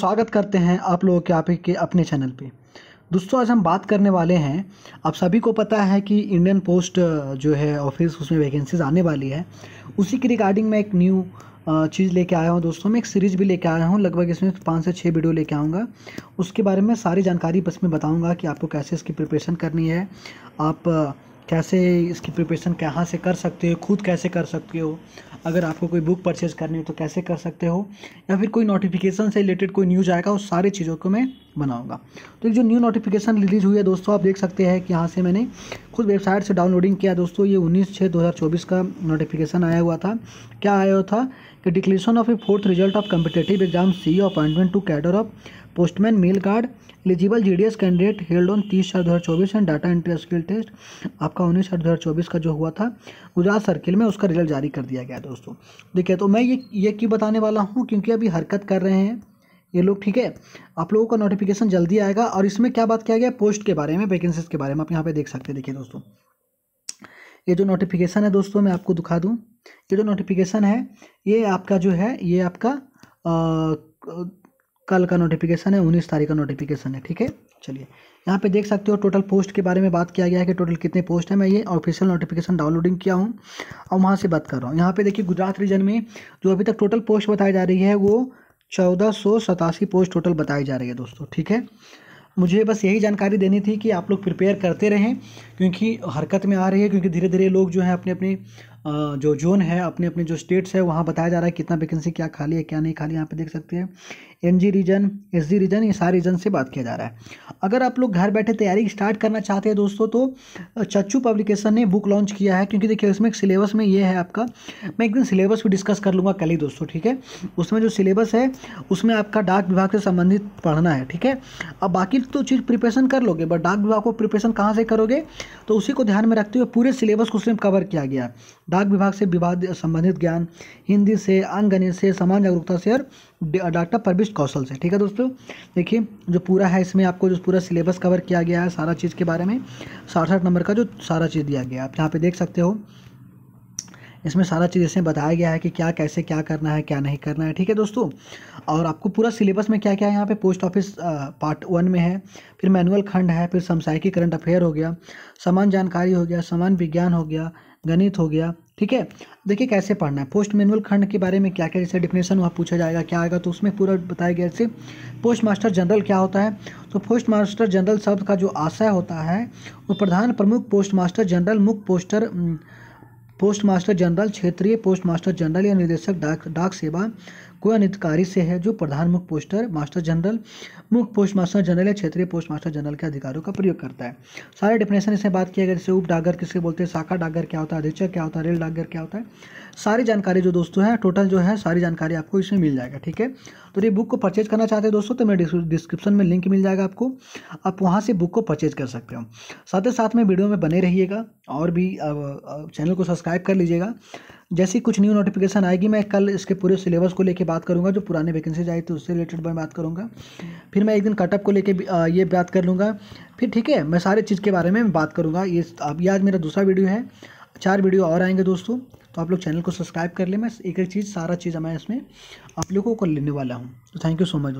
स्वागत करते हैं आप लोगों के आप के अपने चैनल पे दोस्तों आज हम बात करने वाले हैं आप सभी को पता है कि इंडियन पोस्ट जो है ऑफिस उसमें वैकेंसीज आने वाली है उसी के रिगार्डिंग मैं एक न्यू चीज़ लेके आया हूँ दोस्तों मैं एक सीरीज़ भी लेके आया हूँ लगभग इसमें पाँच से छः वीडियो लेके आऊँगा उसके बारे में सारी जानकारी बस मैं बताऊँगा कि आपको कैसे इसकी प्रिपरेशन करनी है आप कैसे इसकी प्रिपरेशन कहाँ से कर सकते हो खुद कैसे कर सकते हो अगर आपको कोई बुक परचेज करनी हो तो कैसे कर सकते हो या फिर कोई नोटिफिकेशन से रिलेटेड कोई न्यूज आएगा उस सारी चीज़ों को मैं बनाऊंगा तो जो न्यू नोटिफिकेशन रिलीज़ हुई है दोस्तों आप देख सकते हैं कि यहाँ से मैंने खुद वेबसाइट से डाउनलोडिंग किया दोस्तों ये उन्नीस छः दो का नोटिफिकेशन आया हुआ था क्या आया हुआ था कि declaration of a fourth result of competitive exam सी appointment to cadre of postman mail guard eligible G candidate held on तीस चार दो हज़ार चौबीस and data entry skill test आपका उन्नीस चार दो हज़ार चौबीस का जो हुआ था गुजरात सर्किल में उसका रिजल्ट जारी कर दिया गया दोस्तों देखिए तो मैं ये ये क्यों बताने वाला हूँ क्योंकि अभी हरकत कर रहे हैं ये लोग ठीक है आप लोगों का नोटिफिकेशन जल्दी आएगा और इसमें क्या बात किया गया पोस्ट के बारे में वैकेंसीज के बारे में आप यहाँ पे देख सकते हैं देखिए दोस्तों ये जो नोटिफिकेशन है दोस्तों मैं आपको दिखा दूँ ये जो नोटिफिकेशन है ये आपका जो है ये आपका कल का नोटिफिकेशन है उन्नीस तारीख का नोटिफिकेशन है ठीक है चलिए यहाँ पे देख सकते हो टोटल पोस्ट के बारे में बात किया गया है कि टोटल कितने पोस्ट हैं मैं ये ऑफिशियल नोटिफिकेशन डाउनलोडिंग किया हूँ और वहाँ से बात कर रहा हूँ यहाँ पे देखिए गुजरात रीजन में जो अभी तक टोटल पोस्ट बताई जा रही है वो चौदह पोस्ट टोटल बताई जा रही है दोस्तों ठीक है मुझे बस यही जानकारी देनी थी कि आप लोग प्रिपेयर करते रहें क्योंकि हरकत में आ रही है क्योंकि धीरे धीरे लोग जो हैं अपने अपने जो जोन है अपने अपने जो स्टेट्स है वहाँ बताया जा रहा है कितना वैकेंसी क्या खाली है क्या नहीं खाली यहाँ पे देख सकते हैं M G region S G region ये सारे रीजन से बात किया जा रहा है अगर आप लोग घर बैठे तैयारी स्टार्ट करना चाहते हैं दोस्तों तो चच्चू पब्लिकेशन ने बुक लॉन्च किया है क्योंकि देखिए उसमें सिलेबस में ये है आपका मैं एक दिन सिलेबस भी डिस्कस कर लूँगा कल ही दोस्तों ठीक है उसमें जो सिलेबस है उसमें आपका डाक विभाग से संबंधित पढ़ना है ठीक है अब बाकी तो चीज़ प्रिपरेशन कर लोगे बट डाक विभाग को प्रिपरेशन कहाँ से करोगे तो उसी को ध्यान में रखते हुए पूरे सिलेबस को उसमें कवर किया गया डाक विभाग से विवाद संबंधित ज्ञान हिंदी से अंगणित गणित से समान जागरूकता से और डॉक्टर परविश कौशल से ठीक है दोस्तों देखिए जो पूरा है इसमें आपको जो पूरा सिलेबस कवर किया गया है सारा चीज़ के बारे में साठ नंबर का जो सारा चीज़ दिया गया आप यहाँ पर देख सकते हो इसमें सारा चीज़ इसमें बताया गया है कि क्या कैसे क्या करना है क्या नहीं करना है ठीक है दोस्तों और आपको पूरा सिलेबस में क्या क्या है यहाँ पे पोस्ट ऑफिस पार्ट वन में है फिर मैनुअल खंड है फिर समसायिकी करंट अफेयर हो गया समान जानकारी हो गया समान विज्ञान हो गया गणित हो गया ठीक है देखिए कैसे पढ़ना है पोस्ट मैनुअल खंड के बारे में क्या क्या जैसे डिफिनेशन वहाँ पूछा जाएगा क्या आएगा तो उसमें पूरा बताया गया जैसे पोस्ट मास्टर जनरल क्या होता है तो पोस्ट मास्टर जनरल शब्द का जो आशय होता है वो प्रधान प्रमुख पोस्ट मास्टर जनरल मुख्य पोस्टर पोस्ट मास्टर जनरल क्षेत्रीय पोस्ट मास्टर जनरल या निदेशक डाक डाक सेवा कोई नितकारी से है जो प्रधान मुख्य पोस्टर मास्टर जनरल मुख्य पोस्ट मास्टर जनरल या क्षेत्रीय पोस्ट मास्टर जनरल के अधिकारों का प्रयोग करता है सारे डिफिनेशन इसमें बात किया गया जैसे उप डागर किसके बोलते हैं शाखा डाकघर क्या होता है अधीक्षक क्या होता है रेल डाकघर क्या होता है सारी जानकारी जो दोस्तों है टोटल जो है सारी जानकारी आपको इसमें मिल जाएगा ठीक है तो ये बुक को परचेज करना चाहते हैं दोस्तों तो मेरे डिस्क्रिप्शन में लिंक मिल जाएगा आपको आप वहाँ से बुक को परचेज कर सकते हो साथ ही साथ में वीडियो में बने रहिएगा और भी चैनल को सब्सक्राइब कर लीजिएगा जैसे कुछ न्यू नोटिफिकेशन आएगी मैं कल इसके पूरे सिलेबस को लेके बात करूँगा जो पुराने वैकेंसीज आई थी उससे रिलेटेड मैं बात करूँगा फिर मैं एक दिन कटअप को लेके ये बात कर लूँगा फिर ठीक है मैं सारे चीज़ के बारे में बात करूँगा ये अब ये आज मेरा दूसरा वीडियो है चार वीडियो और आएंगे दोस्तों तो आप लोग चैनल को सब्सक्राइब कर ले मैं एक एक चीज़ सारा चीज़ मैं इसमें आप लोगों को लेने वाला हूँ तो थैंक यू सो मच दोस्तों